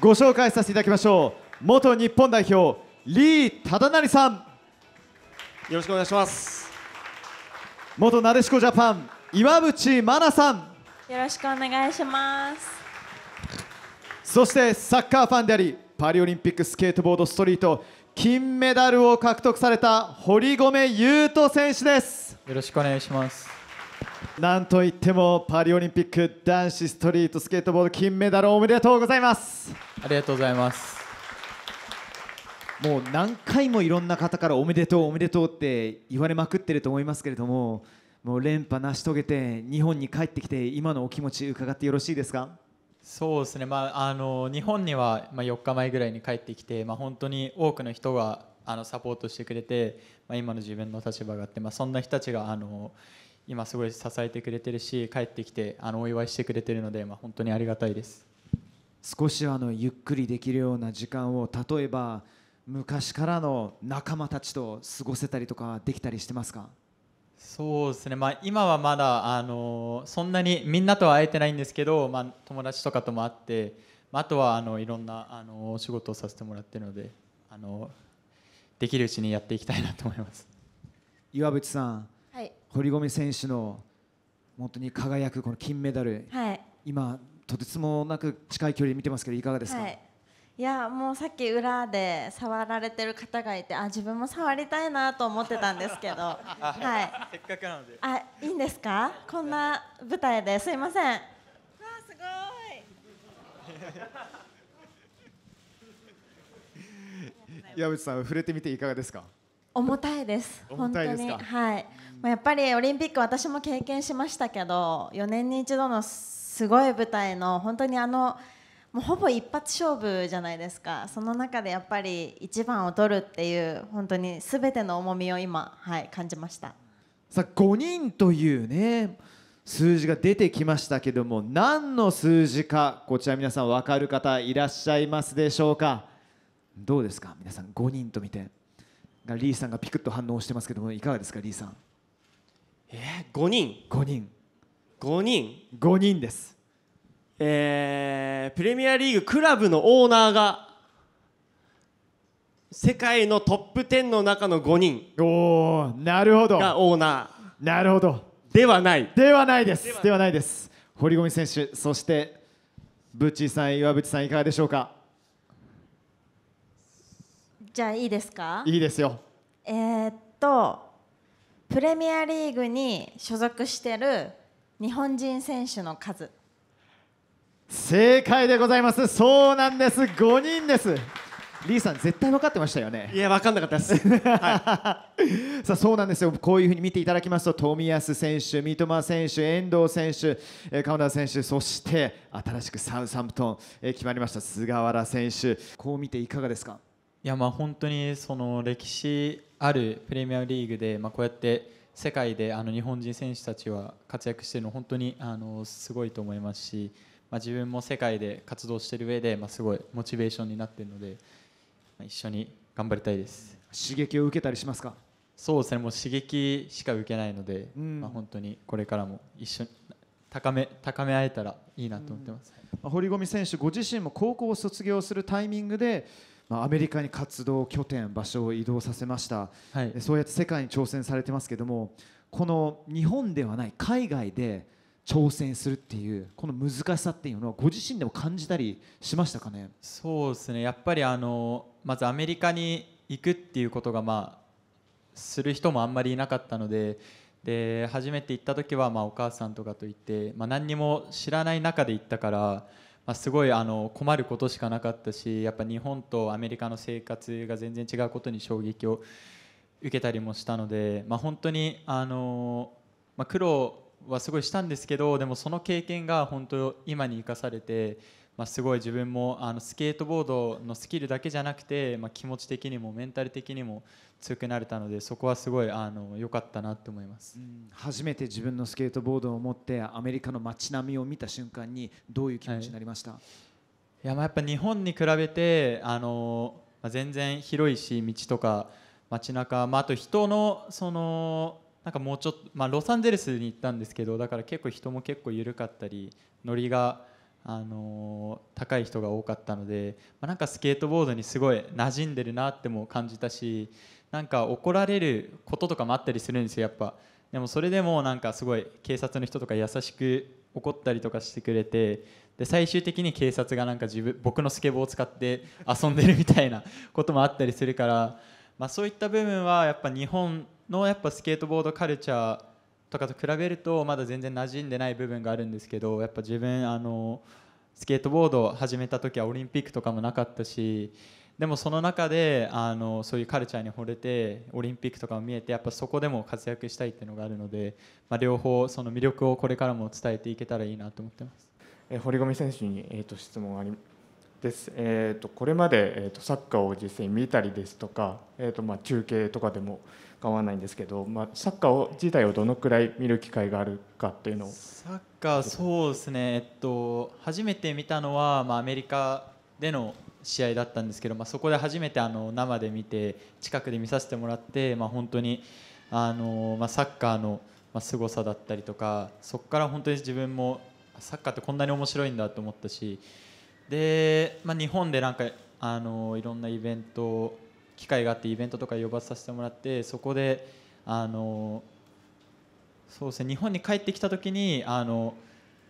ご紹介させていただきましょう元日本代表リー・忠成さんよろしくお願いします元なでしこジャパン岩渕真奈さんよろしくお願いしますそしてサッカーファンでありパリオリンピックスケートボードストリート金メダルを獲得された堀米雄斗選手ですよろしくお願いしますなんといってもパリオリンピック男子ストリートスケートボード金メダルおめでとうございますありがとうございますもう何回もいろんな方からおめでとうおめでとうって言われまくってると思いますけれどももう連覇成し遂げて日本に帰ってきて今のお気持ち伺ってよろしいですかそうですね、まあ、あの日本には、ま4日前ぐらいに帰ってきて、まあ、本当に多くの人があのサポートしてくれて、まあ、今の自分の立場があって、まあ、そんな人たちがあの今すごい支えてくれてるし帰ってきてあのお祝いしてくれてるので、まあ、本当にありがたいです少しあのゆっくりできるような時間を例えば昔からの仲間たちと過ごせたりとかできたりしてますかそうですね、まあ、今はまだあのそんなにみんなとは会えてないんですけど、まあ、友達とかとも会って、まあ、あとはあのいろんなあの仕事をさせてもらっているのであのできるうちにやっていきたいなと思います岩渕さん堀米選手の本当に輝くこの金メダル、はい、今、とてつもなく近い距離で見てますけどいかがですか、はい、いやもうさっき裏で触られてる方がいてあ自分も触りたいなと思ってたんですけど、はい、せっかくなのであいいんですかこんな舞台ですいませんわすごい岩渕さん触れてみていかがですか重たいです重たいですかはいやっぱりオリンピック私も経験しましたけど4年に一度のすごい舞台の本当にあのもうほぼ一発勝負じゃないですかその中でやっぱり1番を取るっていう本当に全ての重みを今、はい、感じましたさあ5人というね数字が出てきましたけども何の数字かこちら皆さん分かる方いらっしゃいますでしょうかどうですか皆さん5人と見てリーさんがピクッと反応してますけどもいかがですかリーさんえー、5人5人5人5人ですえー、プレミアリーグクラブのオーナーが世界のトップ10の中の5人おおなるほどがオーナーなるほどではないではないですではないです堀米選手そしてブッチーさん岩渕さんいかがでしょうかじゃあいいですかいいですよえー、っとプレミアリーグに所属してる日本人選手の数正解でございますそうなんです5人ですリーさん絶対分かってましたよねいや分かんなかったです、はい、さあそうなんですよこういうふうに見ていただきますと冨安選手三笘選手遠藤選手、えー、川田選手そして新しくサウサンプトン、え決まりました菅原選手こう見ていかがですかいやまあ本当にその歴史あるプレミアリーグで、まあ、こうやって世界であの日本人選手たちは活躍しているの本当にあのすごいと思いますし、まあ、自分も世界で活動している上で、まあ、すごいモチベーションになっているので、まあ、一緒に頑張りたいです刺激を受けたりしますかそうですねもう刺激しか受けないので、うん、まあ、本当にこれからも一緒に高め高め合えたらいいなと思ってます、うん、堀米選手ご自身も高校を卒業するタイミングでアメリカに活動拠点場所を移動させました、はい、そうやって世界に挑戦されてますけどもこの日本ではない海外で挑戦するっていうこの難しさっていうのはご自身でも感じたりしましたかねそうですねやっぱりあのまずアメリカに行くっていうことがまあする人もあんまりいなかったのでで初めて行った時はまあお母さんとかと行って、まあ、何にも知らない中で行ったからまあ、すごいあの困ることしかなかったしやっぱ日本とアメリカの生活が全然違うことに衝撃を受けたりもしたので、まあ、本当にあの、まあ、苦労はすごいしたんですけどでもその経験が本当今に生かされてまあ、すごい自分もあのスケートボードのスキルだけじゃなくて、まあ、気持ち的にもメンタル的にも強くなれたのでそこはすごい良かったなと思います、初めて自分のスケートボードを持ってアメリカの街並みを見た瞬間にどういう気持ちになりました、はい、いやまあやっぱ日本に比べてあの、まあ、全然広いし道とか街中、まあ、あと人のそのなんかもうちょっと、まあ、ロサンゼルスに行ったんですけどだから結構人も結構緩かったりノリが。あの高い人が多かったので、まあ、なんかスケートボードにすごい馴染んでるなっても感じたしなんか怒られることとかもあったりするんですよやっぱでもそれでもなんかすごい警察の人とか優しく怒ったりとかしてくれてで最終的に警察がなんか自分僕のスケボーを使って遊んでるみたいなこともあったりするから、まあ、そういった部分はやっぱ日本のやっぱスケートボードカルチャーとかと比べるとまだ全然馴染んでない部分があるんですけどやっぱ自分あのスケートボードを始めた時はオリンピックとかもなかったしでもその中であのそういうカルチャーに惚れてオリンピックとかも見えてやっぱそこでも活躍したいっていうのがあるので、まあ、両方その魅力をこれからも伝えていけたらいいなと思ってます。え堀米選手に、えーと、と質問ありです、えーと、これまで、えーと、サッカーを実際に見たりですとか、えーとまあ、中継とかでも構わないんですけど、まあ、サッカーを自体をどのくらい見る機会があるかっていうのをサッカーそうですね、えっと、初めて見たのは、まあ、アメリカでの試合だったんですけど、まあ、そこで初めてあの生で見て近くで見させてもらって、まあ、本当にあの、まあ、サッカーの凄さだったりとかそこから本当に自分もサッカーってこんなに面白いんだと思ったしで、まあ、日本でなんかあのいろんなイベント機会があってイベントとか呼ばさせてもらってそこであのそうですね日本に帰ってきた時にあの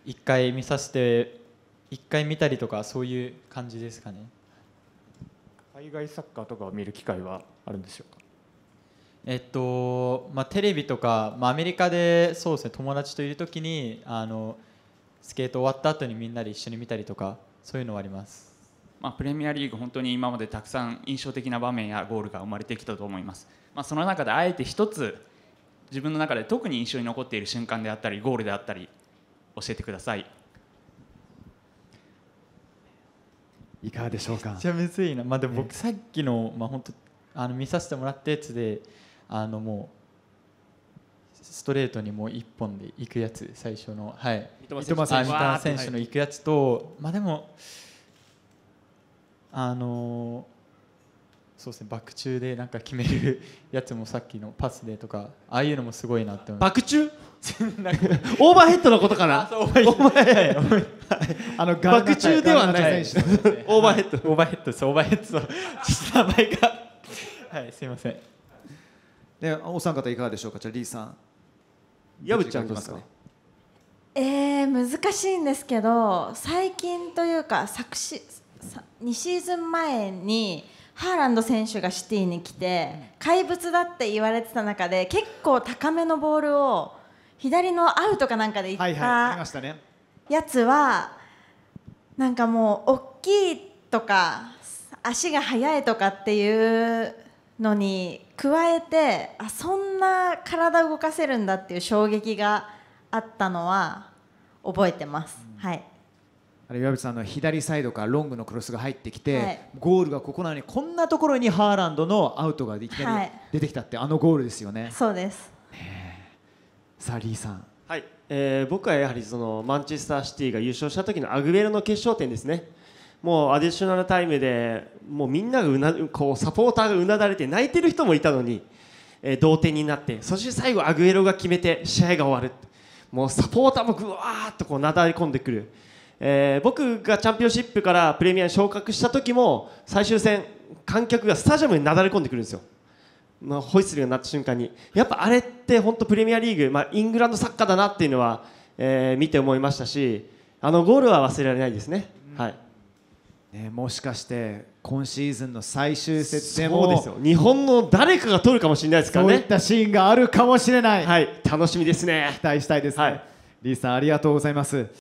一回見させて一回見たりとかそういう感じですかね海外サッカーとかを見る機会はあるんでしょうかえっとまあ、テレビとか、まあ、アメリカでそうです、ね、友達といる時にあのスケート終わった後にみんなで一緒に見たりとかそういうのはあります。まあ、プレミアリーグ、本当に今までたくさん印象的な場面やゴールが生まれてきたと思います。まあ、その中であえて一つ自分の中で特に印象に残っている瞬間であったりゴールであったり教えてください。いかがでしょうか。めちゃむずいな。まあ、でも僕さっきの、まあ、本当あの見させてもらったやつであのもうストレートにもう1本でいくやつ最初の、はい、三笘選手のいくやつと、まあでもあのそうですねバック中でなんか決めるやつもさっきのパスでとかああいうのもすごいなって思バック中 オーバーヘッドのことかなオーバーヘッドあのバック中ではない、オーバーヘッドオーバーヘッドですオーバーヘッドち名前がはいすいませんでお三方いかがでしょうかじゃあリーさんやぶちゃんですかえー、難しいんですけど最近というか昨シ2シーズン前にハーランド選手がシティに来て怪物だって言われてた中で結構高めのボールを左のアウトかなんかでいったやつはなんかもう大きいとか足が速いとかっていうのに加えてあそんな体動かせるんだっていう衝撃があったのは覚えてます。うん、はいあれ岩渕さんの左サイドからロングのクロスが入ってきて、はい、ゴールがここなのにこんなところにハーランドのアウトがいきなり出てきたって、はい、あのゴールですよね。そうです、さあリーさん、はいえー、僕はやはりそのマンチェスターシティが優勝した時のアグベロの決勝点ですね。もうアディショナルタイムでもうみんながうなこうサポーターがうなだれて泣いてる人もいたのに、えー、同点になってそして最後アグエロが決めて試合が終わるもうサポーターもぐわーっとこうなだれ込んでくる、えー、僕がチャンピオンシップからプレミアに昇格した時も最終戦観客がスタジアムになだれ込んでくるんですよまあ、ホイッスルが鳴った瞬間にやっぱあれって本当プレミアリーグ、まあ、イングランドサッカーだなっていうのは、えー、見て思いましたしあのゴールは忘れられないですね。うん、はいね、もしかして今シーズンの最終節でもそうですよ日本の誰かが取るかもしれないですからねそういったシーンがあるかもしれない、はい、楽しみですね期待したいですね、はい、リーさんありがとうございます